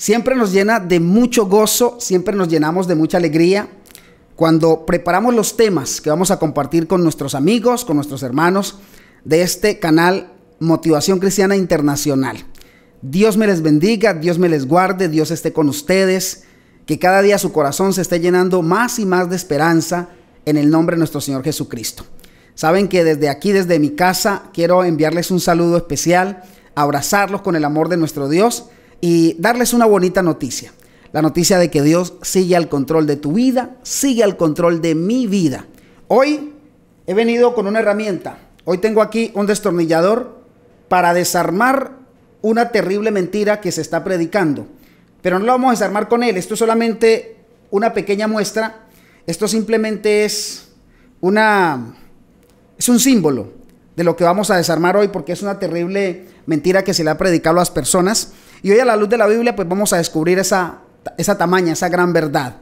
siempre nos llena de mucho gozo, siempre nos llenamos de mucha alegría cuando preparamos los temas que vamos a compartir con nuestros amigos, con nuestros hermanos de este canal Motivación Cristiana Internacional. Dios me les bendiga, Dios me les guarde, Dios esté con ustedes, que cada día su corazón se esté llenando más y más de esperanza en el nombre de nuestro Señor Jesucristo. Saben que desde aquí, desde mi casa, quiero enviarles un saludo especial, abrazarlos con el amor de nuestro Dios y darles una bonita noticia. La noticia de que Dios sigue al control de tu vida, sigue al control de mi vida. Hoy he venido con una herramienta. Hoy tengo aquí un destornillador para desarmar una terrible mentira que se está predicando. Pero no lo vamos a desarmar con él. Esto es solamente una pequeña muestra. Esto simplemente es una es un símbolo de lo que vamos a desarmar hoy porque es una terrible mentira que se le ha predicado a las personas. Y hoy a la luz de la Biblia pues vamos a descubrir esa, esa tamaña, esa gran verdad.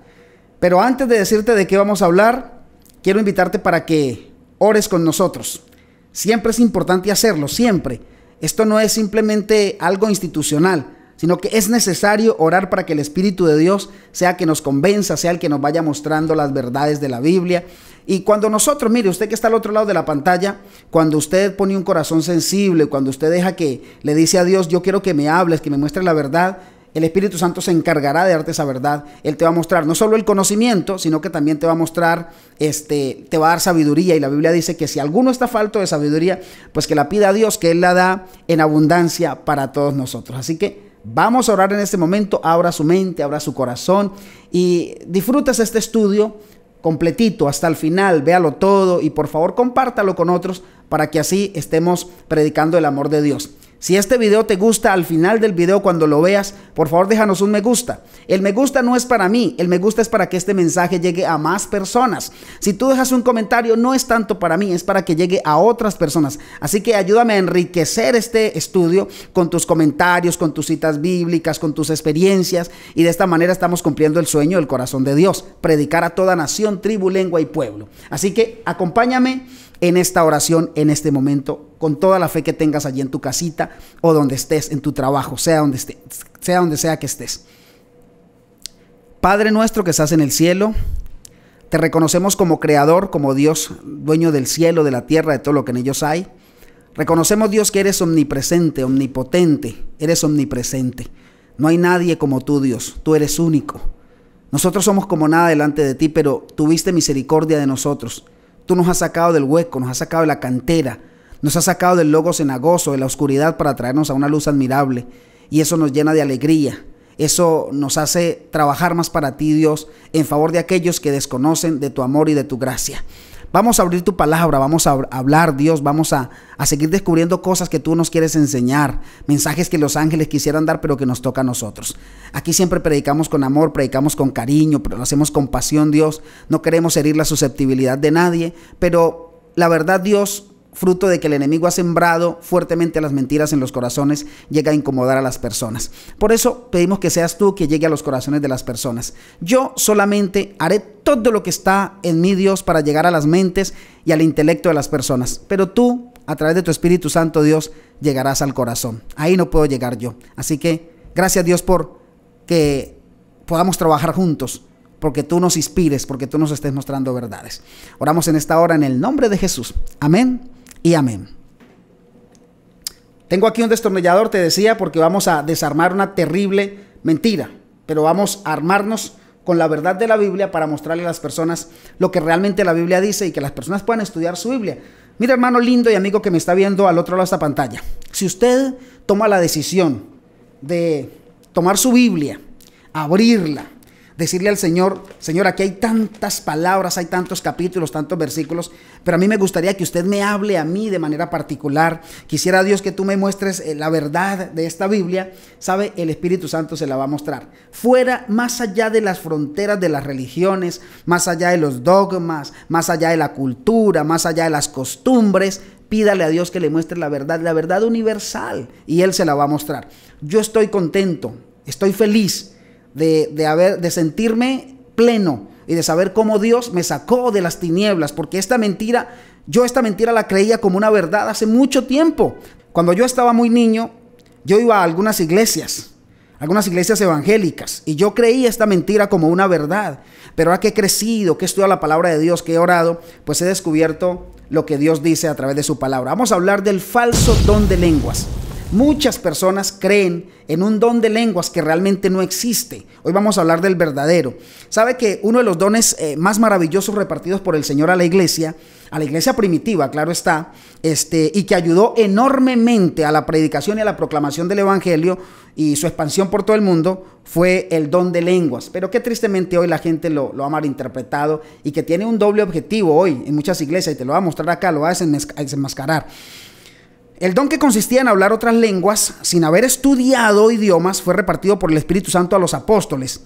Pero antes de decirte de qué vamos a hablar, quiero invitarte para que ores con nosotros. Siempre es importante hacerlo, siempre. Esto no es simplemente algo institucional sino que es necesario orar para que el Espíritu de Dios sea que nos convenza, sea el que nos vaya mostrando las verdades de la Biblia. Y cuando nosotros, mire, usted que está al otro lado de la pantalla, cuando usted pone un corazón sensible, cuando usted deja que le dice a Dios, yo quiero que me hables, que me muestre la verdad, el Espíritu Santo se encargará de darte esa verdad. Él te va a mostrar no solo el conocimiento, sino que también te va a mostrar, este, te va a dar sabiduría. Y la Biblia dice que si alguno está falto de sabiduría, pues que la pida a Dios, que Él la da en abundancia para todos nosotros. Así que Vamos a orar en este momento, abra su mente, abra su corazón y disfrutas este estudio completito hasta el final, véalo todo y por favor compártalo con otros para que así estemos predicando el amor de Dios. Si este video te gusta, al final del video cuando lo veas, por favor déjanos un me gusta. El me gusta no es para mí, el me gusta es para que este mensaje llegue a más personas. Si tú dejas un comentario, no es tanto para mí, es para que llegue a otras personas. Así que ayúdame a enriquecer este estudio con tus comentarios, con tus citas bíblicas, con tus experiencias y de esta manera estamos cumpliendo el sueño del corazón de Dios, predicar a toda nación, tribu, lengua y pueblo. Así que acompáñame en esta oración, en este momento, con toda la fe que tengas allí en tu casita o donde estés, en tu trabajo, sea donde, sea, sea que estés. Padre nuestro que estás en el cielo, te reconocemos como creador, como Dios, dueño del cielo, de la tierra, de todo lo que en ellos hay. Reconocemos, Dios, que eres omnipresente, omnipotente, eres omnipresente. No hay nadie como tú, Dios, tú eres único. Nosotros somos como nada delante de ti, pero tuviste misericordia de nosotros Tú nos has sacado del hueco, nos has sacado de la cantera, nos has sacado del logo cenagoso, de la oscuridad para traernos a una luz admirable. Y eso nos llena de alegría. Eso nos hace trabajar más para ti, Dios, en favor de aquellos que desconocen de tu amor y de tu gracia. Vamos a abrir tu palabra, vamos a hablar, Dios, vamos a, seguir descubriendo cosas que tú nos quieres enseñar, mensajes que los ángeles quisieran dar, pero que nos toca a nosotros. Aquí siempre predicamos con amor, predicamos con cariño, pero lo hacemos con pasión, Dios. No queremos herir la susceptibilidad de nadie, pero la verdad, Dios, fruto de que el enemigo ha sembrado fuertemente las mentiras en los corazones, llega a incomodar a las personas. Por eso pedimos que seas tú que llegue a los corazones de las personas. Yo solamente haré todo lo que está en mi Dios para llegar a las mentes y al intelecto de las personas. Pero tú, a través de tu Espíritu Santo Dios, llegarás al corazón. Ahí no puedo llegar yo. Así que gracias Dios por que podamos trabajar juntos porque tú nos inspires, porque tú nos estés mostrando verdades. Oramos en esta hora en el nombre de Jesús. Amén amén. Tengo aquí un destornillador, te decía, porque vamos a desarmar una terrible mentira, pero vamos a armarnos con la verdad de la Biblia para mostrarle a las personas lo que realmente la Biblia dice y que las personas puedan estudiar su Biblia. Mira, hermano lindo y amigo que me está viendo al otro lado de esta pantalla, si usted toma la decisión de tomar su Biblia, abrirla, decirle al Señor, Señor, aquí hay tantas palabras, hay tantos capítulos, tantos versículos, pero a mí me gustaría que usted me hable a mí de manera particular. Quisiera Dios que tú me muestres eh, la verdad de esta Biblia. Sabe, el Espíritu Santo se la va a mostrar. Fuera, más allá de las fronteras de las religiones, más allá de los dogmas, más allá de la cultura, más allá de las costumbres, pídale a Dios que le muestre la verdad, la verdad universal, y Él se la va a mostrar. Yo estoy contento, estoy feliz de, haber, de sentirme pleno y de saber cómo Dios me sacó de las tinieblas, porque esta mentira, yo esta mentira la creía como una verdad hace mucho tiempo. Cuando yo estaba muy niño, yo iba a algunas iglesias, algunas iglesias evangélicas, y yo creía esta mentira como una verdad. Pero ahora que he crecido, que he estudiado la palabra de Dios, que he orado, pues he descubierto lo que Dios dice a través de su palabra. Vamos a hablar del falso don de lenguas. Muchas personas creen en un don de lenguas que realmente no existe. Hoy vamos a hablar del verdadero. Sabe que uno de los dones eh, más maravillosos repartidos por el Señor a la iglesia, a la iglesia primitiva, claro está, este, y que ayudó enormemente a la predicación y a la proclamación del Evangelio y su expansión por todo el mundo, fue el don de lenguas. Pero que tristemente hoy la gente lo, ha malinterpretado y que tiene un doble objetivo hoy en muchas iglesias, y te lo voy a mostrar acá, lo voy a desenmascarar. El don que consistía en hablar otras lenguas sin haber estudiado idiomas fue repartido por el Espíritu Santo a los apóstoles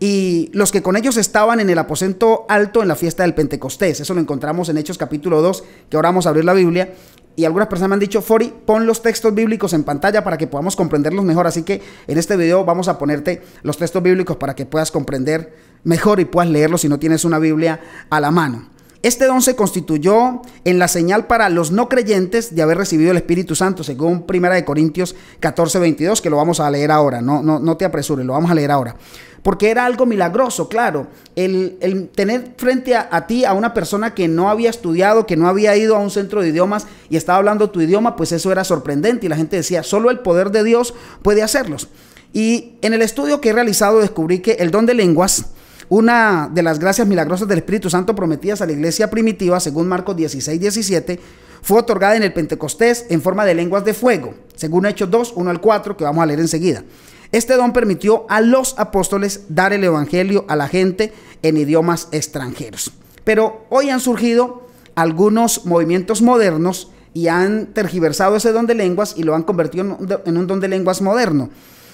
y los que con ellos estaban en el aposento alto en la fiesta del Pentecostés. Eso lo encontramos en Hechos capítulo 2, que ahora vamos a abrir la Biblia. Y algunas personas me han dicho, Fori, pon los textos bíblicos en pantalla para que podamos comprenderlos mejor. Así que en este video vamos a ponerte los textos bíblicos para que puedas comprender mejor y puedas leerlos si no tienes una Biblia a la mano. Este don se constituyó en la señal para los no creyentes de haber recibido el Espíritu Santo, según 1 Corintios 14, 22, que lo vamos a leer ahora. No, no, te apresures, lo vamos a leer ahora. Porque era algo milagroso, claro. El, tener frente a, ti a una persona que no había estudiado, que no había ido a un centro de idiomas y estaba hablando tu idioma, pues eso era sorprendente. Y la gente decía, solo el poder de Dios puede hacerlos. Y en el estudio que he realizado descubrí que el don de lenguas una de las gracias milagrosas del Espíritu Santo prometidas a la iglesia primitiva, según Marcos 16, 17, fue otorgada en el Pentecostés en forma de lenguas de fuego, según Hechos 2, 1 al 4, que vamos a leer enseguida. Este don permitió a los apóstoles dar el Evangelio a la gente en idiomas extranjeros. Pero hoy han surgido algunos movimientos modernos y han tergiversado ese don de lenguas y lo han convertido en un don de lenguas moderno.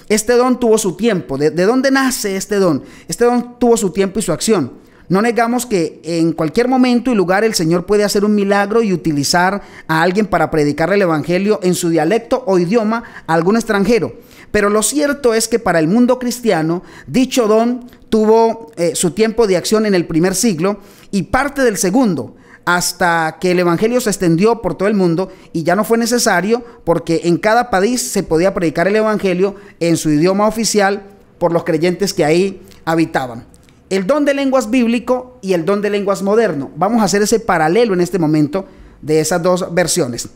Este don tuvo su tiempo. ¿De, dónde nace este don? Este don tuvo su tiempo y su acción. No negamos que en cualquier momento y lugar el Señor puede hacer un milagro y utilizar a alguien para predicar el Evangelio en su dialecto o idioma a algún extranjero. Pero lo cierto es que para el mundo cristiano, dicho don tuvo eh, su tiempo de acción en el primer siglo y parte del segundo hasta que el Evangelio se extendió por todo el mundo y ya no fue necesario porque en cada país se podía predicar el Evangelio en su idioma oficial por los creyentes que ahí habitaban. El don de lenguas bíblico y el don de lenguas moderno. Vamos a hacer ese paralelo en este momento de esas dos versiones.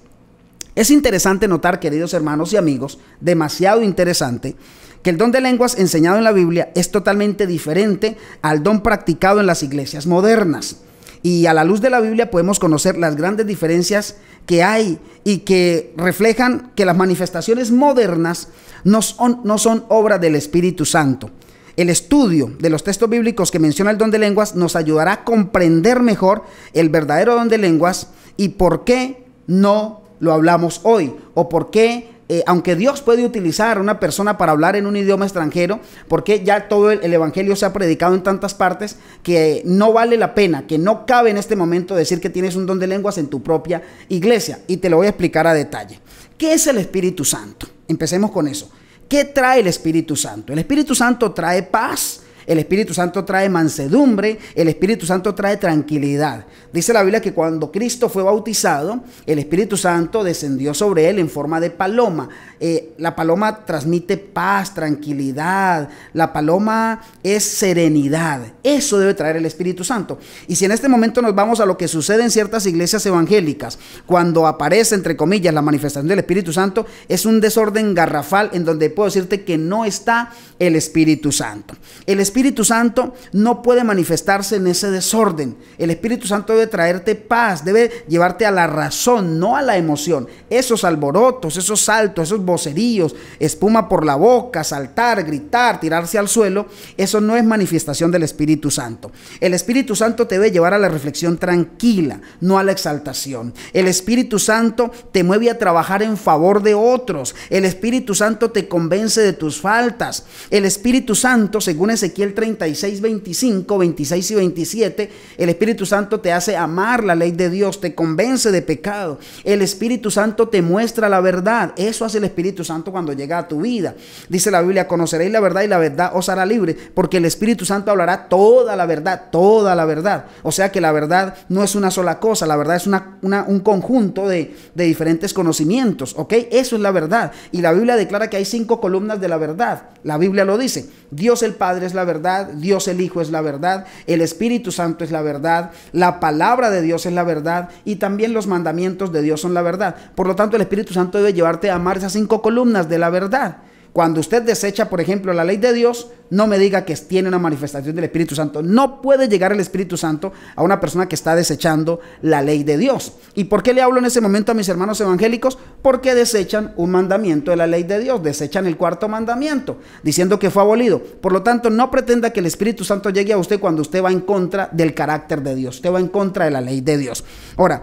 Es interesante notar, queridos hermanos y amigos, demasiado interesante, que el don de lenguas enseñado en la Biblia es totalmente diferente al don practicado en las iglesias modernas. Y a la luz de la Biblia podemos conocer las grandes diferencias que hay y que reflejan que las manifestaciones modernas no son, obra del Espíritu Santo. El estudio de los textos bíblicos que menciona el don de lenguas nos ayudará a comprender mejor el verdadero don de lenguas y por qué no lo hablamos hoy o por qué eh, aunque Dios puede utilizar a una persona para hablar en un idioma extranjero, porque ya todo el, el, Evangelio se ha predicado en tantas partes que no vale la pena, que no cabe en este momento decir que tienes un don de lenguas en tu propia iglesia. Y te lo voy a explicar a detalle. ¿Qué es el Espíritu Santo? Empecemos con eso. ¿Qué trae el Espíritu Santo? El Espíritu Santo trae paz, el Espíritu Santo trae mansedumbre, el Espíritu Santo trae tranquilidad. Dice la Biblia que cuando Cristo fue bautizado, el Espíritu Santo descendió sobre él en forma de paloma. Eh, la paloma transmite paz, tranquilidad, la paloma es serenidad. Eso debe traer el Espíritu Santo. Y si en este momento nos vamos a lo que sucede en ciertas iglesias evangélicas, cuando aparece, entre comillas, la manifestación del Espíritu Santo, es un desorden garrafal en donde puedo decirte que no está el Espíritu Santo. El Espíritu Espíritu Santo no puede manifestarse en ese desorden. El Espíritu Santo debe traerte paz, debe llevarte a la razón, no a la emoción. Esos alborotos, esos saltos, esos voceríos, espuma por la boca, saltar, gritar, tirarse al suelo, eso no es manifestación del Espíritu Santo. El Espíritu Santo te debe llevar a la reflexión tranquila, no a la exaltación. El Espíritu Santo te mueve a trabajar en favor de otros. El Espíritu Santo te convence de tus faltas. El Espíritu Santo, según Ezequiel 36, 25, 26 y 27, el Espíritu Santo te hace amar la ley de Dios, te convence de pecado. El Espíritu Santo te muestra la verdad. Eso hace el Espíritu Santo cuando llega a tu vida. Dice la Biblia, conoceréis la verdad y la verdad os hará libre, porque el Espíritu Santo hablará toda la verdad, toda la verdad. O sea que la verdad no es una sola cosa, la verdad es un conjunto de, de diferentes conocimientos, ¿ok? Eso es la verdad. Y la Biblia declara que hay cinco columnas de la verdad. La Biblia lo dice. Dios el Padre es la verdad. Dios el Hijo es la verdad, el Espíritu Santo es la verdad, la palabra de Dios es la verdad y también los mandamientos de Dios son la verdad. Por lo tanto, el Espíritu Santo debe llevarte a amar esas cinco columnas de la verdad. Cuando usted desecha, por ejemplo, la ley de Dios, no me diga que tiene una manifestación del Espíritu Santo. No puede llegar el Espíritu Santo a una persona que está desechando la ley de Dios. ¿Y por qué le hablo en ese momento a mis hermanos evangélicos? Porque desechan un mandamiento de la ley de Dios, desechan el cuarto mandamiento, diciendo que fue abolido. Por lo tanto, no pretenda que el Espíritu Santo llegue a usted cuando usted va en contra del carácter de Dios, usted va en contra de la ley de Dios. Ahora,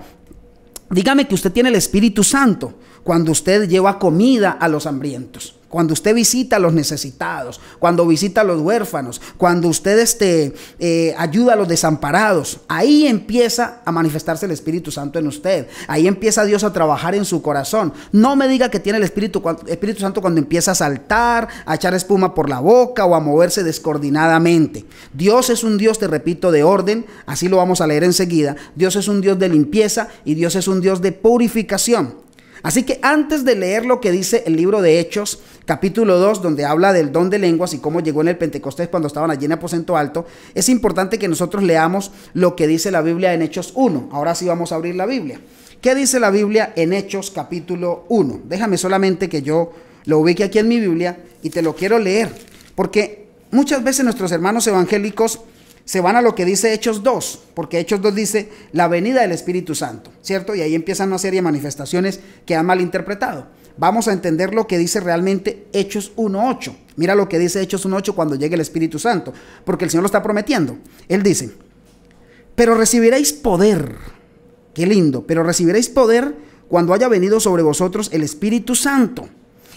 dígame que usted tiene el Espíritu Santo cuando usted lleva comida a los hambrientos cuando usted visita a los necesitados, cuando visita a los huérfanos, cuando usted este, eh, ayuda a los desamparados, ahí empieza a manifestarse el Espíritu Santo en usted. Ahí empieza Dios a trabajar en su corazón. No me diga que tiene el Espíritu, Espíritu Santo cuando empieza a saltar, a echar espuma por la boca o a moverse descoordinadamente. Dios es un Dios, te repito, de orden, así lo vamos a leer enseguida. Dios es un Dios de limpieza y Dios es un Dios de purificación. Así que antes de leer lo que dice el libro de Hechos, capítulo 2, donde habla del don de lenguas y cómo llegó en el Pentecostés cuando estaban allí en aposento alto, es importante que nosotros leamos lo que dice la Biblia en Hechos 1. Ahora sí vamos a abrir la Biblia. ¿Qué dice la Biblia en Hechos capítulo 1? Déjame solamente que yo lo ubique aquí en mi Biblia y te lo quiero leer, porque muchas veces nuestros hermanos evangélicos se van a lo que dice Hechos 2, porque Hechos 2 dice la venida del Espíritu Santo, ¿cierto? Y ahí empiezan una serie de manifestaciones que han malinterpretado. Vamos a entender lo que dice realmente Hechos 1.8. Mira lo que dice Hechos 1.8 cuando llegue el Espíritu Santo, porque el Señor lo está prometiendo. Él dice, pero recibiréis poder, qué lindo, pero recibiréis poder cuando haya venido sobre vosotros el Espíritu Santo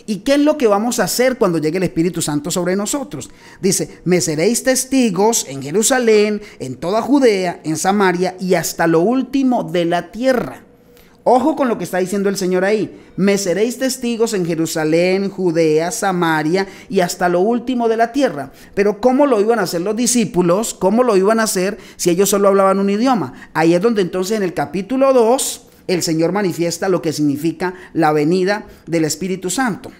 ¿Y qué es lo que vamos a hacer cuando llegue el Espíritu Santo sobre nosotros? Dice, me seréis testigos en Jerusalén, en toda Judea, en Samaria y hasta lo último de la tierra. Ojo con lo que está diciendo el Señor ahí. Me seréis testigos en Jerusalén, Judea, Samaria y hasta lo último de la tierra. Pero ¿cómo lo iban a hacer los discípulos? ¿Cómo lo iban a hacer si ellos solo hablaban un idioma? Ahí es donde entonces en el capítulo 2 el Señor manifiesta lo que significa la venida del Espíritu Santo.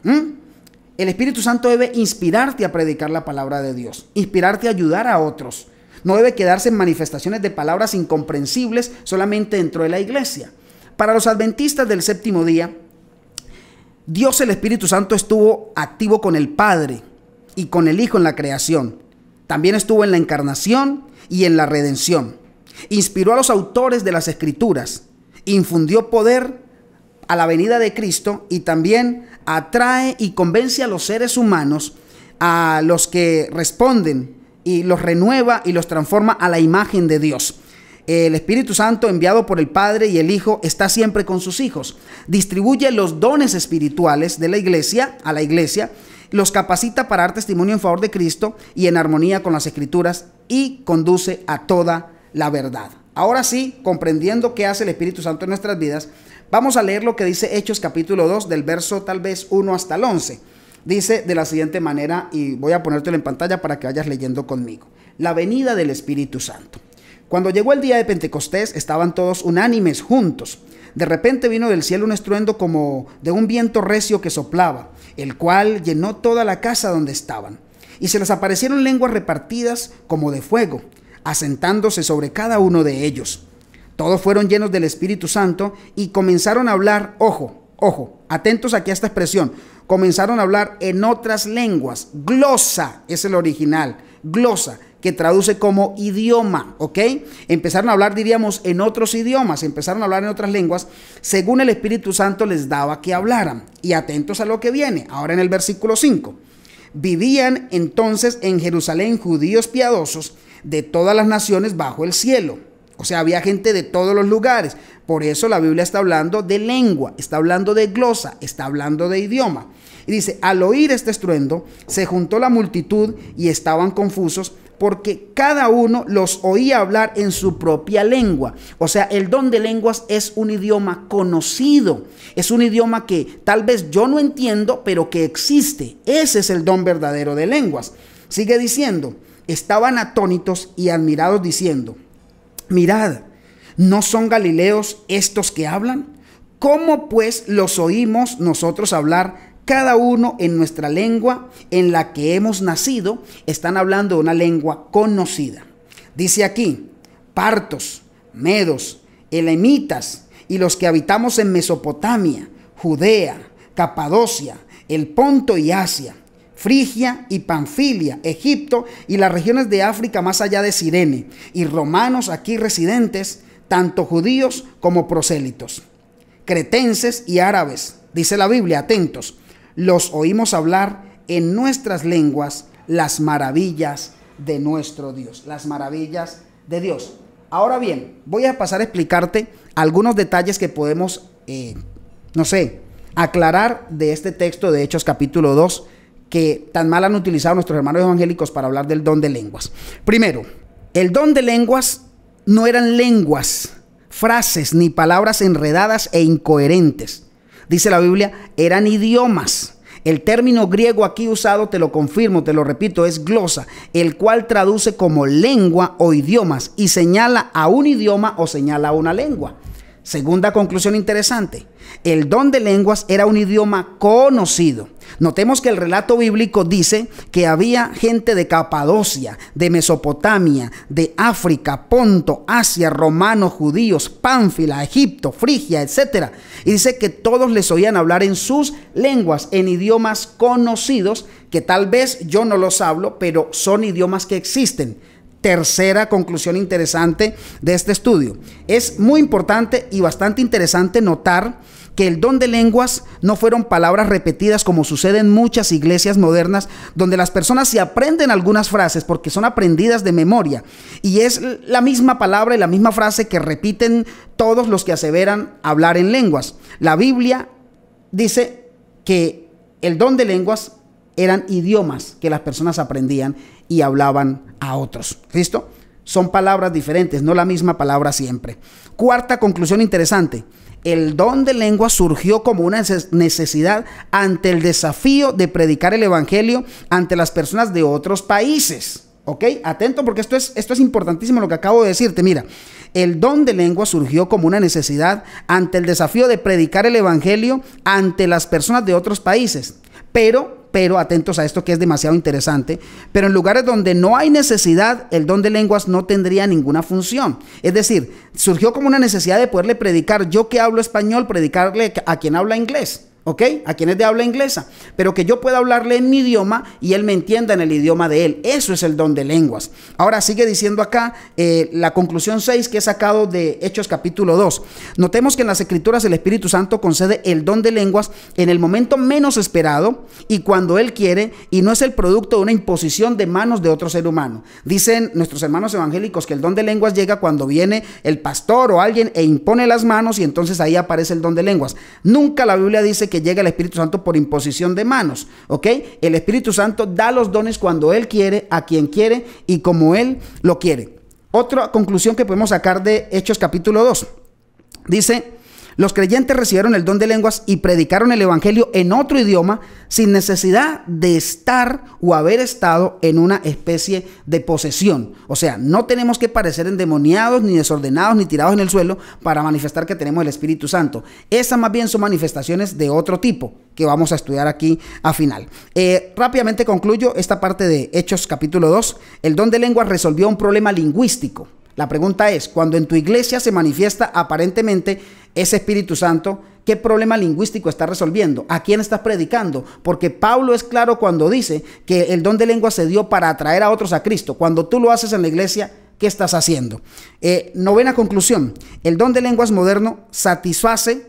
El Espíritu Santo debe inspirarte a predicar la palabra de Dios, inspirarte a ayudar a otros. No debe quedarse en manifestaciones de palabras incomprensibles solamente dentro de la iglesia. Para los adventistas del séptimo día, Dios el Espíritu Santo estuvo activo con el Padre y con el Hijo en la creación. También estuvo en la encarnación y en la redención. Inspiró a los autores de las escrituras infundió poder a la venida de Cristo y también atrae y convence a los seres humanos, a los que responden y los renueva y los transforma a la imagen de Dios. El Espíritu Santo enviado por el Padre y el Hijo está siempre con sus hijos. Distribuye los dones espirituales de la iglesia a la iglesia, los capacita para dar testimonio en favor de Cristo y en armonía con las escrituras y conduce a toda la verdad. Ahora sí, comprendiendo qué hace el Espíritu Santo en nuestras vidas, vamos a leer lo que dice Hechos capítulo 2 del verso tal vez 1 hasta el 11. Dice de la siguiente manera, y voy a ponértelo en pantalla para que vayas leyendo conmigo. La venida del Espíritu Santo. Cuando llegó el día de Pentecostés estaban todos unánimes juntos. De repente vino del cielo un estruendo como de un viento recio que soplaba, el cual llenó toda la casa donde estaban. Y se les aparecieron lenguas repartidas como de fuego asentándose sobre cada uno de ellos. Todos fueron llenos del Espíritu Santo y comenzaron a hablar, ojo, ojo, atentos aquí a esta expresión, comenzaron a hablar en otras lenguas. Glosa es el original, glosa, que traduce como idioma, ¿ok? Empezaron a hablar, diríamos, en otros idiomas, empezaron a hablar en otras lenguas, según el Espíritu Santo les daba que hablaran. Y atentos a lo que viene, ahora en el versículo 5. Vivían entonces en Jerusalén judíos piadosos, de todas las naciones bajo el cielo. O sea, había gente de todos los lugares. Por eso la Biblia está hablando de lengua, está hablando de glosa, está hablando de idioma. Y dice, al oír este estruendo, se juntó la multitud y estaban confusos porque cada uno los oía hablar en su propia lengua. O sea, el don de lenguas es un idioma conocido, es un idioma que tal vez yo no entiendo, pero que existe. Ese es el don verdadero de lenguas. Sigue diciendo, estaban atónitos y admirados diciendo, mirad, ¿no son galileos estos que hablan? ¿Cómo pues los oímos nosotros hablar cada uno en nuestra lengua en la que hemos nacido? Están hablando una lengua conocida. Dice aquí, partos, medos, elemitas y los que habitamos en Mesopotamia, Judea, Capadocia, el Ponto y Asia Frigia y Panfilia, Egipto y las regiones de África más allá de Sirene, y romanos aquí residentes, tanto judíos como prosélitos, cretenses y árabes, dice la Biblia, atentos, los oímos hablar en nuestras lenguas las maravillas de nuestro Dios, las maravillas de Dios. Ahora bien, voy a pasar a explicarte algunos detalles que podemos, eh, no sé, aclarar de este texto de Hechos capítulo 2, que tan mal han utilizado nuestros hermanos evangélicos para hablar del don de lenguas. Primero, el don de lenguas no eran lenguas, frases ni palabras enredadas e incoherentes. Dice la Biblia, eran idiomas. El término griego aquí usado, te lo confirmo, te lo repito, es glosa, el cual traduce como lengua o idiomas y señala a un idioma o señala a una lengua. Segunda conclusión interesante, el don de lenguas era un idioma conocido Notemos que el relato bíblico dice que había gente de Capadocia, de Mesopotamia, de África, Ponto, Asia, romanos, judíos, Pánfila, Egipto, Frigia, etc. Y dice que todos les oían hablar en sus lenguas, en idiomas conocidos, que tal vez yo no los hablo, pero son idiomas que existen tercera conclusión interesante de este estudio. Es muy importante y bastante interesante notar que el don de lenguas no fueron palabras repetidas como sucede en muchas iglesias modernas, donde las personas se aprenden algunas frases porque son aprendidas de memoria. Y es la misma palabra y la misma frase que repiten todos los que aseveran hablar en lenguas. La Biblia dice que el don de lenguas eran idiomas que las personas aprendían y hablaban a otros. ¿Listo? Son palabras diferentes, no la misma palabra siempre. Cuarta conclusión interesante. El don de lengua surgió como una necesidad ante el desafío de predicar el Evangelio ante las personas de otros países. ¿Ok? Atento porque esto es, esto es importantísimo lo que acabo de decirte. Mira, el don de lengua surgió como una necesidad ante el desafío de predicar el Evangelio ante las personas de otros países. Pero pero atentos a esto que es demasiado interesante, pero en lugares donde no hay necesidad, el don de lenguas no tendría ninguna función. Es decir, surgió como una necesidad de poderle predicar, yo que hablo español, predicarle a quien habla inglés. ¿ok? A quienes de habla inglesa, pero que yo pueda hablarle en mi idioma y él me entienda en el idioma de él. Eso es el don de lenguas. Ahora sigue diciendo acá eh, la conclusión 6 que he sacado de Hechos capítulo 2. Notemos que en las escrituras el Espíritu Santo concede el don de lenguas en el momento menos esperado y cuando él quiere y no es el producto de una imposición de manos de otro ser humano. Dicen nuestros hermanos evangélicos que el don de lenguas llega cuando viene el pastor o alguien e impone las manos y entonces ahí aparece el don de lenguas. Nunca la Biblia dice que llega el Espíritu Santo por imposición de manos, ¿ok? El Espíritu Santo da los dones cuando Él quiere, a quien quiere y como Él lo quiere. Otra conclusión que podemos sacar de Hechos capítulo 2. Dice, los creyentes recibieron el don de lenguas y predicaron el Evangelio en otro idioma sin necesidad de estar o haber estado en una especie de posesión. O sea, no tenemos que parecer endemoniados, ni desordenados, ni tirados en el suelo para manifestar que tenemos el Espíritu Santo. Esas más bien son manifestaciones de otro tipo que vamos a estudiar aquí a final. Eh, rápidamente concluyo esta parte de Hechos capítulo 2. El don de lenguas resolvió un problema lingüístico. La pregunta es, cuando en tu iglesia se manifiesta aparentemente ese Espíritu Santo, ¿qué problema lingüístico está resolviendo? ¿A quién estás predicando? Porque Pablo es claro cuando dice que el don de lengua se dio para atraer a otros a Cristo. Cuando tú lo haces en la iglesia, ¿qué estás haciendo? Eh, novena conclusión, el don de lenguas moderno satisface,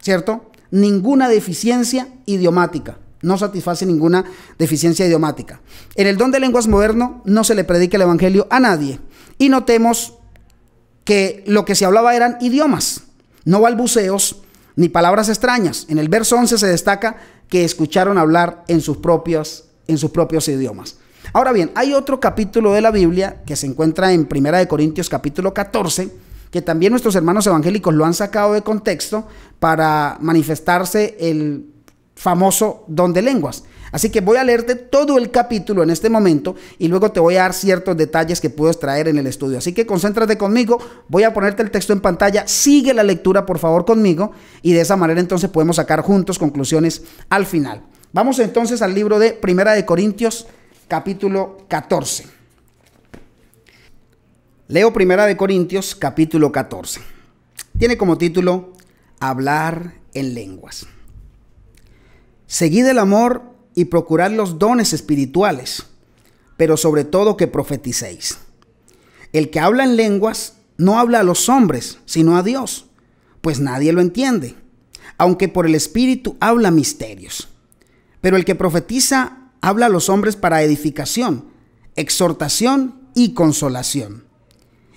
¿cierto? Ninguna deficiencia idiomática. No satisface ninguna deficiencia idiomática. En el don de lenguas moderno no se le predica el Evangelio a nadie. Y notemos que lo que se hablaba eran idiomas no balbuceos ni palabras extrañas. En el verso 11 se destaca que escucharon hablar en sus, propios, en sus propios idiomas. Ahora bien, hay otro capítulo de la Biblia que se encuentra en Primera de Corintios capítulo 14, que también nuestros hermanos evangélicos lo han sacado de contexto para manifestarse el famoso don de lenguas. Así que voy a leerte todo el capítulo en este momento y luego te voy a dar ciertos detalles que puedes traer en el estudio. Así que concéntrate conmigo, voy a ponerte el texto en pantalla, sigue la lectura por favor conmigo y de esa manera entonces podemos sacar juntos conclusiones al final. Vamos entonces al libro de Primera de Corintios capítulo 14. Leo Primera de Corintios capítulo 14. Tiene como título Hablar en lenguas. Seguid el amor y procurar los dones espirituales, pero sobre todo que profeticéis. El que habla en lenguas no habla a los hombres, sino a Dios, pues nadie lo entiende, aunque por el Espíritu habla misterios. Pero el que profetiza habla a los hombres para edificación, exhortación y consolación.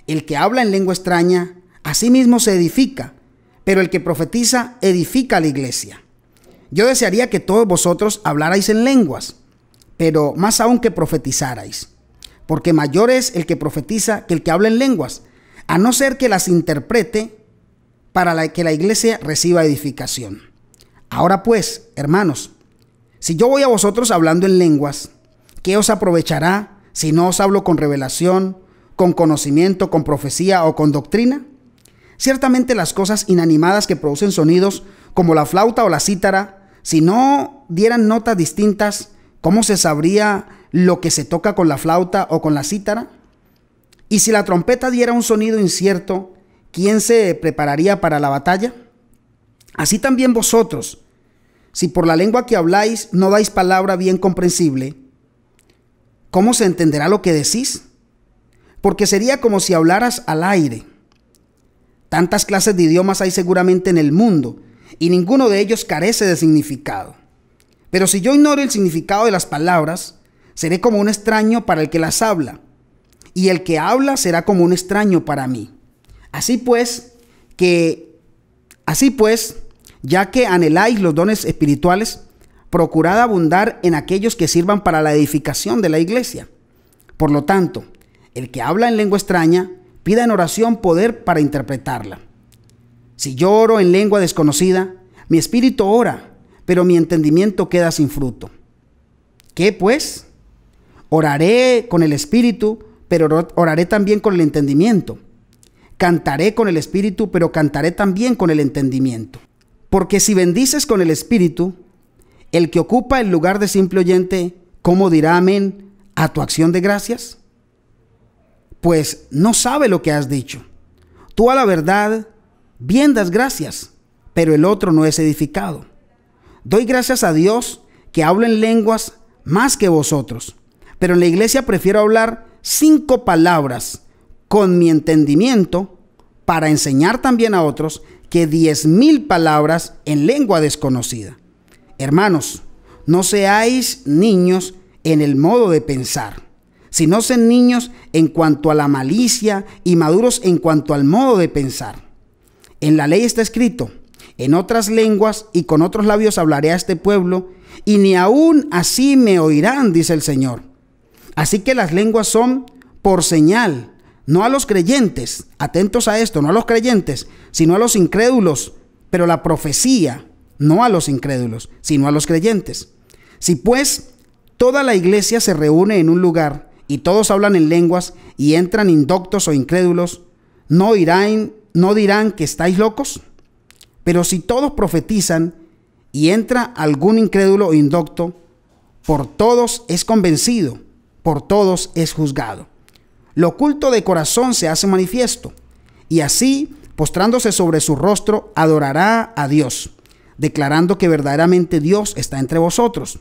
El que habla en lengua extraña, a sí mismo se edifica, pero el que profetiza edifica a la iglesia. Yo desearía que todos vosotros hablarais en lenguas, pero más aún que profetizarais, porque mayor es el que profetiza que el que habla en lenguas, a no ser que las interprete para que la iglesia reciba edificación. Ahora pues, hermanos, si yo voy a vosotros hablando en lenguas, ¿qué os aprovechará si no os hablo con revelación, con conocimiento, con profecía o con doctrina? Ciertamente las cosas inanimadas que producen sonidos, como la flauta o la cítara, si no dieran notas distintas, ¿cómo se sabría lo que se toca con la flauta o con la cítara? ¿Y si la trompeta diera un sonido incierto, quién se prepararía para la batalla? Así también vosotros, si por la lengua que habláis no dais palabra bien comprensible, ¿cómo se entenderá lo que decís? Porque sería como si hablaras al aire. Tantas clases de idiomas hay seguramente en el mundo, y ninguno de ellos carece de significado. Pero si yo ignoro el significado de las palabras, seré como un extraño para el que las habla, y el que habla será como un extraño para mí. Así pues, que así pues, ya que anheláis los dones espirituales, procurad abundar en aquellos que sirvan para la edificación de la iglesia. Por lo tanto, el que habla en lengua extraña, pida en oración poder para interpretarla. Si yo oro en lengua desconocida, mi espíritu ora, pero mi entendimiento queda sin fruto. ¿Qué pues? Oraré con el espíritu, pero oraré también con el entendimiento. Cantaré con el espíritu, pero cantaré también con el entendimiento. Porque si bendices con el espíritu, el que ocupa el lugar de simple oyente, ¿cómo dirá amén a tu acción de gracias? Pues no sabe lo que has dicho. Tú a la verdad Bien das gracias, pero el otro no es edificado. Doy gracias a Dios que hablo en lenguas más que vosotros, pero en la iglesia prefiero hablar cinco palabras con mi entendimiento para enseñar también a otros que diez mil palabras en lengua desconocida. Hermanos, no seáis niños en el modo de pensar, sino sean niños en cuanto a la malicia y maduros en cuanto al modo de pensar en la ley está escrito, en otras lenguas y con otros labios hablaré a este pueblo, y ni aún así me oirán, dice el Señor. Así que las lenguas son por señal, no a los creyentes, atentos a esto, no a los creyentes, sino a los incrédulos, pero la profecía, no a los incrédulos, sino a los creyentes. Si pues toda la iglesia se reúne en un lugar y todos hablan en lenguas y entran indoctos o incrédulos, no oirán no dirán que estáis locos? Pero si todos profetizan y entra algún incrédulo o indocto, por todos es convencido, por todos es juzgado. Lo oculto de corazón se hace manifiesto, y así, postrándose sobre su rostro, adorará a Dios, declarando que verdaderamente Dios está entre vosotros.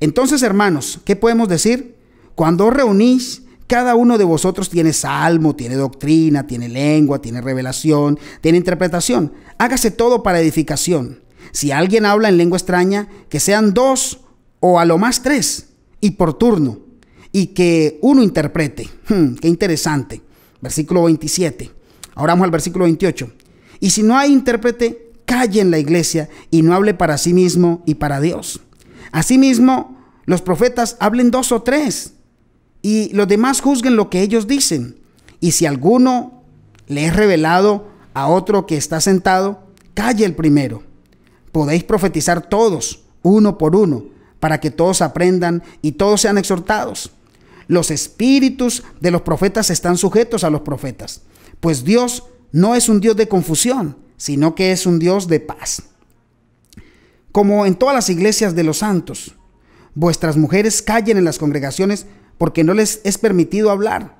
Entonces, hermanos, ¿qué podemos decir? Cuando os reunís, cada uno de vosotros tiene salmo, tiene doctrina, tiene lengua, tiene revelación, tiene interpretación. Hágase todo para edificación. Si alguien habla en lengua extraña, que sean dos o a lo más tres, y por turno, y que uno interprete. Hmm, qué interesante. Versículo 27. Ahora vamos al versículo 28. Y si no hay intérprete, calle en la iglesia y no hable para sí mismo y para Dios. Asimismo, los profetas hablen dos o tres y los demás juzguen lo que ellos dicen. Y si alguno le es revelado a otro que está sentado, calle el primero. Podéis profetizar todos, uno por uno, para que todos aprendan y todos sean exhortados. Los espíritus de los profetas están sujetos a los profetas, pues Dios no es un Dios de confusión, sino que es un Dios de paz. Como en todas las iglesias de los santos, vuestras mujeres callen en las congregaciones porque no les es permitido hablar,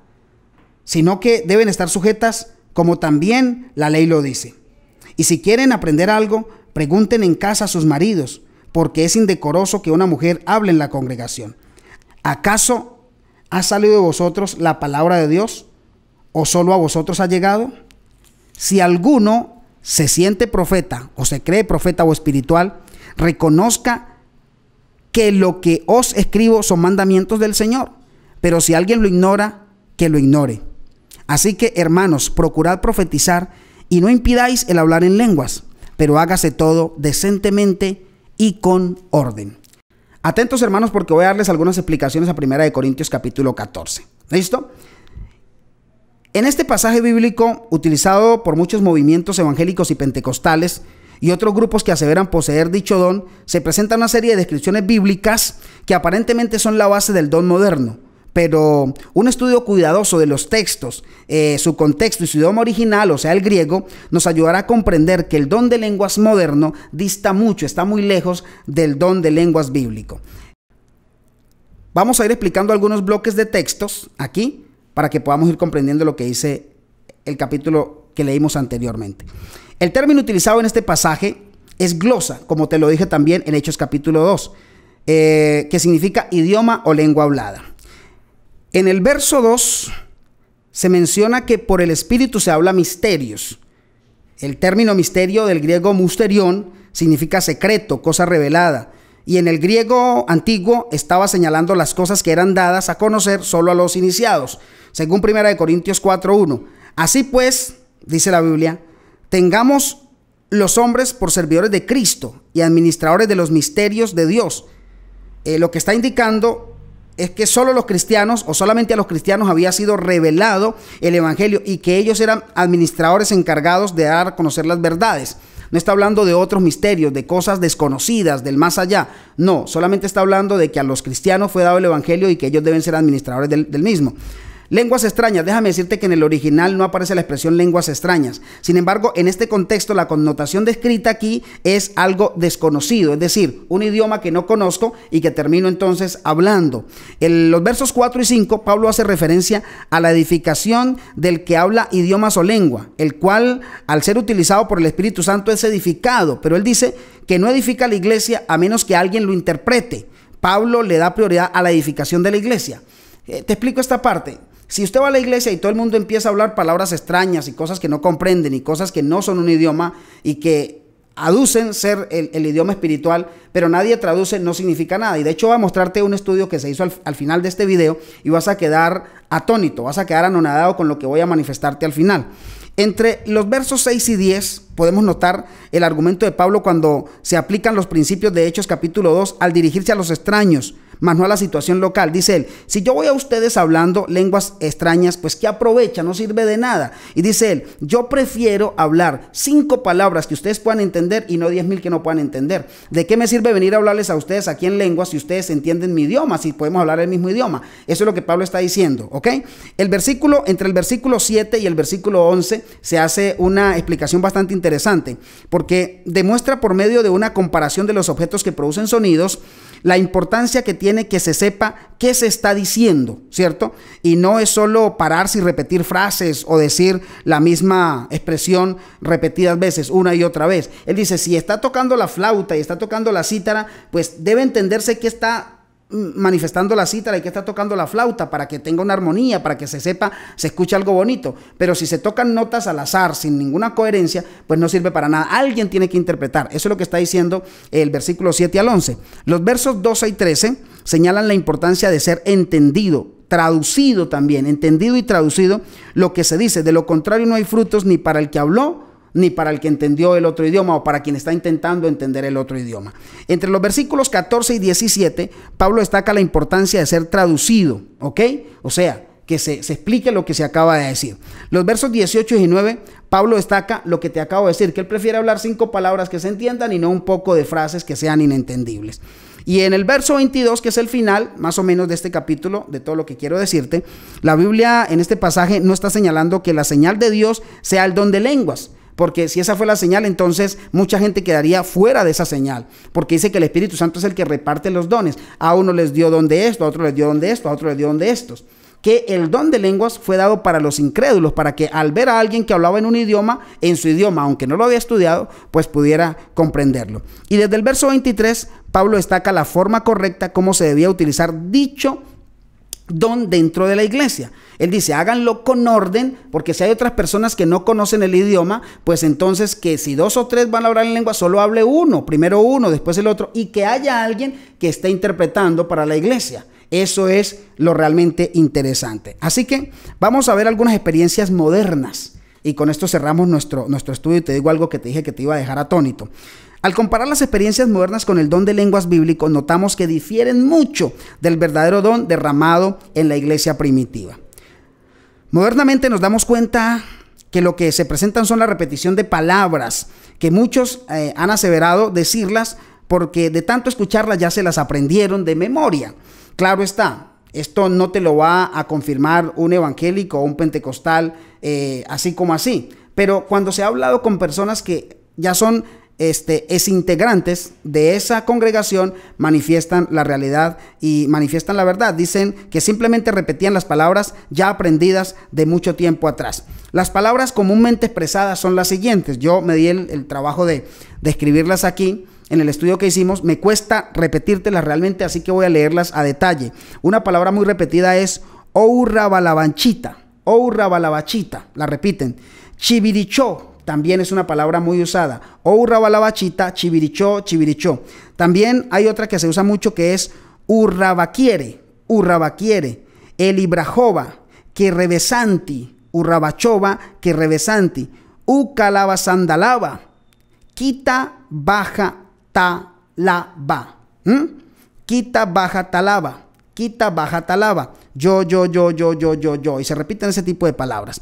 sino que deben estar sujetas como también la ley lo dice. Y si quieren aprender algo, pregunten en casa a sus maridos, porque es indecoroso que una mujer hable en la congregación. ¿Acaso ha salido de vosotros la palabra de Dios? ¿O solo a vosotros ha llegado? Si alguno se siente profeta o se cree profeta o espiritual, reconozca que lo que os escribo son mandamientos del Señor pero si alguien lo ignora, que lo ignore. Así que, hermanos, procurad profetizar y no impidáis el hablar en lenguas, pero hágase todo decentemente y con orden. Atentos, hermanos, porque voy a darles algunas explicaciones a Primera de Corintios capítulo 14. ¿Listo? En este pasaje bíblico, utilizado por muchos movimientos evangélicos y pentecostales, y otros grupos que aseveran poseer dicho don, se presenta una serie de descripciones bíblicas que aparentemente son la base del don moderno, pero un estudio cuidadoso de los textos, eh, su contexto y su idioma original, o sea, el griego, nos ayudará a comprender que el don de lenguas moderno dista mucho, está muy lejos del don de lenguas bíblico. Vamos a ir explicando algunos bloques de textos aquí para que podamos ir comprendiendo lo que dice el capítulo que leímos anteriormente. El término utilizado en este pasaje es glosa, como te lo dije también en Hechos capítulo 2, eh, que significa idioma o lengua hablada. En el verso 2 se menciona que por el Espíritu se habla misterios. El término misterio del griego musterión significa secreto, cosa revelada. Y en el griego antiguo estaba señalando las cosas que eran dadas a conocer solo a los iniciados, según 1 Corintios 4.1. Así pues, dice la Biblia, tengamos los hombres por servidores de Cristo y administradores de los misterios de Dios. Eh, lo que está indicando es que solo los cristianos o solamente a los cristianos había sido revelado el Evangelio y que ellos eran administradores encargados de dar a conocer las verdades. No está hablando de otros misterios, de cosas desconocidas, del más allá. No, solamente está hablando de que a los cristianos fue dado el Evangelio y que ellos deben ser administradores del, mismo. Lenguas extrañas, déjame decirte que en el original no aparece la expresión lenguas extrañas. Sin embargo, en este contexto la connotación descrita aquí es algo desconocido, es decir, un idioma que no conozco y que termino entonces hablando. En los versos 4 y 5, Pablo hace referencia a la edificación del que habla idiomas o lengua, el cual al ser utilizado por el Espíritu Santo es edificado, pero él dice que no edifica la iglesia a menos que alguien lo interprete. Pablo le da prioridad a la edificación de la iglesia. Eh, te explico esta parte. Si usted va a la iglesia y todo el mundo empieza a hablar palabras extrañas y cosas que no comprenden y cosas que no son un idioma y que aducen ser el, idioma espiritual, pero nadie traduce, no significa nada. Y de hecho va a mostrarte un estudio que se hizo al, al final de este video y vas a quedar atónito, vas a quedar anonadado con lo que voy a manifestarte al final. Entre los versos 6 y 10 podemos notar el argumento de Pablo cuando se aplican los principios de Hechos capítulo 2 al dirigirse a los extraños, más no a la situación local. Dice él, si yo voy a ustedes hablando lenguas extrañas, pues que aprovecha, no sirve de nada. Y dice él, yo prefiero hablar cinco palabras que ustedes puedan entender y no diez mil que no puedan entender. ¿De qué me sirve venir a hablarles a ustedes aquí en lengua si ustedes entienden mi idioma, si podemos hablar el mismo idioma? Eso es lo que Pablo está diciendo, ¿ok? El versículo, entre el versículo 7 y el versículo 11 se hace una explicación bastante interesante, porque demuestra por medio de una comparación de los objetos que producen sonidos la importancia que tiene tiene que se sepa qué se está diciendo, ¿cierto? Y no es solo pararse y repetir frases o decir la misma expresión repetidas veces, una y otra vez. Él dice, si está tocando la flauta y está tocando la cítara, pues debe entenderse que está mm, manifestando la cítara y que está tocando la flauta para que tenga una armonía, para que se sepa, se escuche algo bonito. Pero si se tocan notas al azar, sin ninguna coherencia, pues no sirve para nada. Alguien tiene que interpretar. Eso es lo que está diciendo el versículo 7 al 11. Los versos 12 y 13 señalan la importancia de ser entendido, traducido también, entendido y traducido lo que se dice. De lo contrario no hay frutos ni para el que habló, ni para el que entendió el otro idioma o para quien está intentando entender el otro idioma. Entre los versículos 14 y 17, Pablo destaca la importancia de ser traducido, ¿ok? O sea, que se, explique lo que se acaba de decir. Los versos 18 y 19, Pablo destaca lo que te acabo de decir, que él prefiere hablar cinco palabras que se entiendan y no un poco de frases que sean inentendibles. Y en el verso 22, que es el final, más o menos de este capítulo, de todo lo que quiero decirte, la Biblia en este pasaje no está señalando que la señal de Dios sea el don de lenguas. Porque si esa fue la señal, entonces mucha gente quedaría fuera de esa señal. Porque dice que el Espíritu Santo es el que reparte los dones. A uno les dio don de esto, a otro les dio don de esto, a otro les dio don de estos que el don de lenguas fue dado para los incrédulos, para que al ver a alguien que hablaba en un idioma, en su idioma, aunque no lo había estudiado, pues pudiera comprenderlo. Y desde el verso 23, Pablo destaca la forma correcta como se debía utilizar dicho don dentro de la iglesia. Él dice, háganlo con orden, porque si hay otras personas que no conocen el idioma, pues entonces que si dos o tres van a hablar en lengua, solo hable uno, primero uno, después el otro, y que haya alguien que esté interpretando para la iglesia. Eso es lo realmente interesante. Así que vamos a ver algunas experiencias modernas. Y con esto cerramos nuestro, nuestro estudio y te digo algo que te dije que te iba a dejar atónito. Al comparar las experiencias modernas con el don de lenguas bíblico, notamos que difieren mucho del verdadero don derramado en la iglesia primitiva. Modernamente nos damos cuenta que lo que se presentan son la repetición de palabras que muchos eh, han aseverado decirlas porque de tanto escucharlas ya se las aprendieron de memoria. Claro está, esto no te lo va a confirmar un evangélico o un pentecostal eh, así como así. Pero cuando se ha hablado con personas que ya son este, es integrantes de esa congregación manifiestan la realidad y manifiestan la verdad. Dicen que simplemente repetían las palabras ya aprendidas de mucho tiempo atrás. Las palabras comúnmente expresadas son las siguientes. Yo me di el, trabajo de, de escribirlas aquí en el estudio que hicimos, me cuesta repetírtelas realmente, así que voy a leerlas a detalle. Una palabra muy repetida es ourrabalabanchita, ourrabalabachita, la repiten. Chibirichó, también es una palabra muy usada. Ourrabalabachita, chivirichó. chivirichó También hay otra que se usa mucho que es urrabaquiere, urrabaquiere. Elibrajova, que revesanti, urrabachova, que revesanti. sandalaba, quita, baja, talaba. ¿Mm? Quita, baja, talaba. Quita, baja, talaba. Yo, yo, yo, yo, yo, yo, yo. Y se repiten ese tipo de palabras.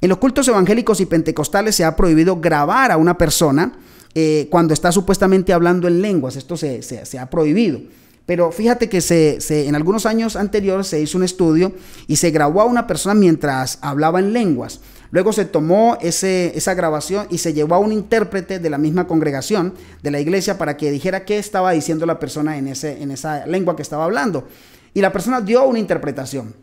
En los cultos evangélicos y pentecostales se ha prohibido grabar a una persona eh, cuando está supuestamente hablando en lenguas. Esto se, ha prohibido. Pero fíjate que se, se, en algunos años anteriores se hizo un estudio y se grabó a una persona mientras hablaba en lenguas. Luego se tomó esa grabación y se llevó a un intérprete de la misma congregación de la iglesia para que dijera qué estaba diciendo la persona en, ese, en esa lengua que estaba hablando. Y la persona dio una interpretación.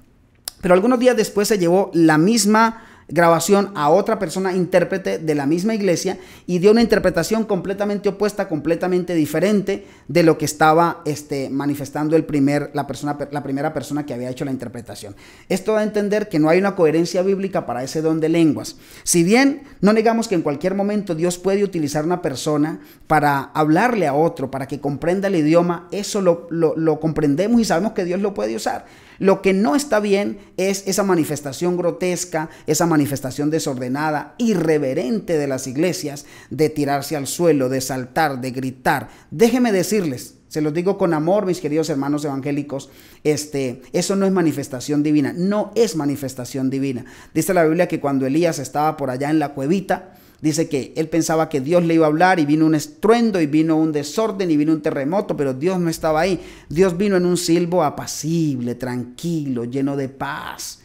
Pero algunos días después se llevó la misma grabación a otra persona intérprete de la misma iglesia y dio una interpretación completamente opuesta, completamente diferente de lo que estaba este, manifestando el primer, la, persona, la primera persona que había hecho la interpretación. Esto da a entender que no hay una coherencia bíblica para ese don de lenguas. Si bien no negamos que en cualquier momento Dios puede utilizar una persona para hablarle a otro, para que comprenda el idioma, eso lo, lo comprendemos y sabemos que Dios lo puede usar. Lo que no está bien es esa manifestación grotesca, esa manifestación desordenada, irreverente de las iglesias, de tirarse al suelo, de saltar, de gritar. Déjeme decirles, se los digo con amor, mis queridos hermanos evangélicos, este, eso no es manifestación divina, no es manifestación divina. Dice la Biblia que cuando Elías estaba por allá en la cuevita, Dice que él pensaba que Dios le iba a hablar y vino un estruendo y vino un desorden y vino un terremoto, pero Dios no estaba ahí. Dios vino en un silbo apacible, tranquilo, lleno de paz.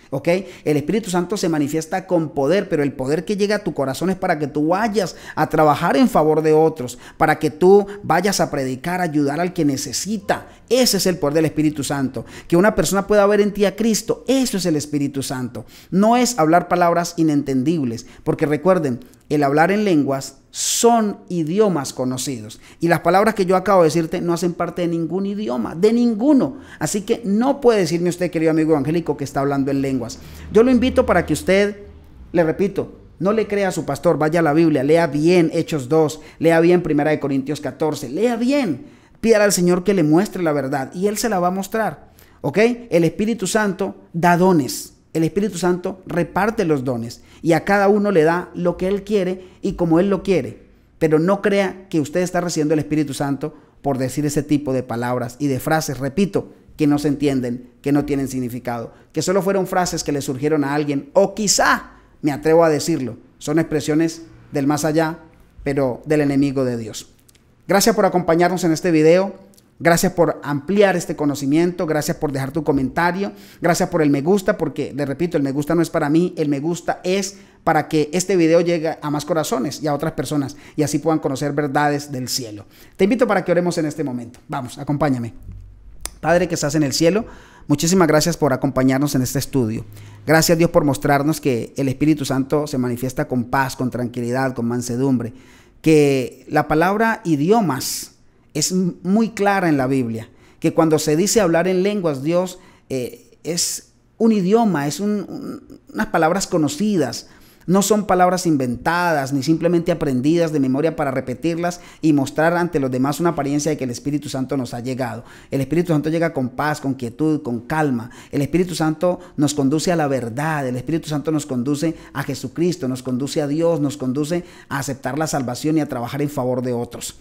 El Espíritu Santo se manifiesta con poder, pero el poder que llega a tu corazón es para que tú vayas a trabajar en favor de otros, para que tú vayas a predicar, ayudar al que necesita. Ese es el poder del Espíritu Santo. Que una persona pueda ver en ti a Cristo, eso es el Espíritu Santo. No es hablar palabras inentendibles, porque recuerden, el hablar en lenguas son idiomas conocidos. Y las palabras que yo acabo de decirte no hacen parte de ningún idioma, de ninguno. Así que no puede decirme usted, querido amigo evangélico, que está hablando en lenguas. Yo lo invito para que usted, le repito, no le crea a su pastor, vaya a la Biblia, lea bien Hechos 2, lea bien 1 Corintios 14, lea bien. Pídale al Señor que le muestre la verdad y Él se la va a mostrar. ¿Ok? El Espíritu Santo da dones el Espíritu Santo reparte los dones y a cada uno le da lo que Él quiere y como Él lo quiere. Pero no crea que usted está recibiendo el Espíritu Santo por decir ese tipo de palabras y de frases, repito, que no se entienden, que no tienen significado, que solo fueron frases que le surgieron a alguien o quizá, me atrevo a decirlo, son expresiones del más allá, pero del enemigo de Dios. Gracias por acompañarnos en este video. Gracias por ampliar este conocimiento, gracias por dejar tu comentario, gracias por el me gusta, porque le repito, el me gusta no es para mí, el me gusta es para que este video llegue a más corazones y a otras personas y así puedan conocer verdades del cielo. Te invito para que oremos en este momento. Vamos, acompáñame. Padre que estás en el cielo, muchísimas gracias por acompañarnos en este estudio. Gracias Dios por mostrarnos que el Espíritu Santo se manifiesta con paz, con tranquilidad, con mansedumbre, que la palabra idiomas es muy clara en la Biblia, que cuando se dice hablar en lenguas, Dios eh, es un idioma, es unas palabras conocidas, no son palabras inventadas ni simplemente aprendidas de memoria para repetirlas y mostrar ante los demás una apariencia de que el Espíritu Santo nos ha llegado. El Espíritu Santo llega con paz, con quietud, con calma. El Espíritu Santo nos conduce a la verdad. El Espíritu Santo nos conduce a Jesucristo, nos conduce a Dios, nos conduce a aceptar la salvación y a trabajar en favor de otros.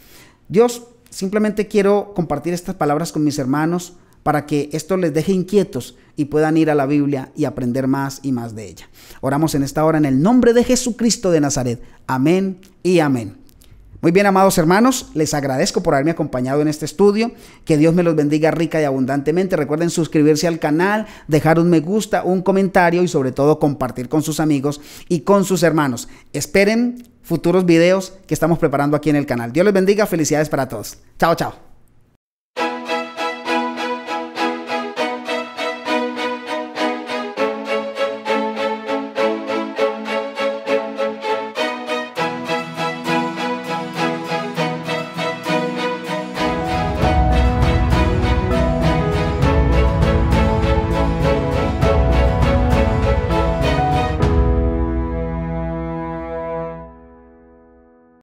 Dios Simplemente quiero compartir estas palabras con mis hermanos para que esto les deje inquietos y puedan ir a la Biblia y aprender más y más de ella. Oramos en esta hora en el nombre de Jesucristo de Nazaret. Amén y amén. Muy bien, amados hermanos, les agradezco por haberme acompañado en este estudio. Que Dios me los bendiga rica y abundantemente. Recuerden suscribirse al canal, dejar un me gusta, un comentario y sobre todo compartir con sus amigos y con sus hermanos. Esperen futuros videos que estamos preparando aquí en el canal. Dios les bendiga, felicidades para todos. Chao, chao.